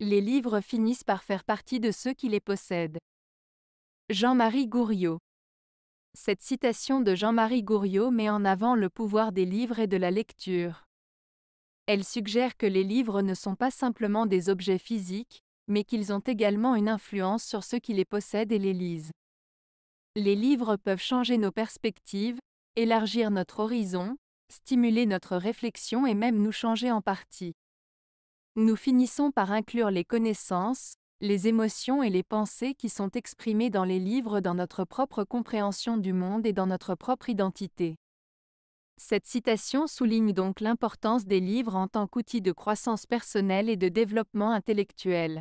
les livres finissent par faire partie de ceux qui les possèdent. Jean-Marie Gouriot Cette citation de Jean-Marie Gouriot met en avant le pouvoir des livres et de la lecture. Elle suggère que les livres ne sont pas simplement des objets physiques, mais qu'ils ont également une influence sur ceux qui les possèdent et les lisent. Les livres peuvent changer nos perspectives, élargir notre horizon, stimuler notre réflexion et même nous changer en partie. Nous finissons par inclure les connaissances, les émotions et les pensées qui sont exprimées dans les livres dans notre propre compréhension du monde et dans notre propre identité. Cette citation souligne donc l'importance des livres en tant qu'outil de croissance personnelle et de développement intellectuel.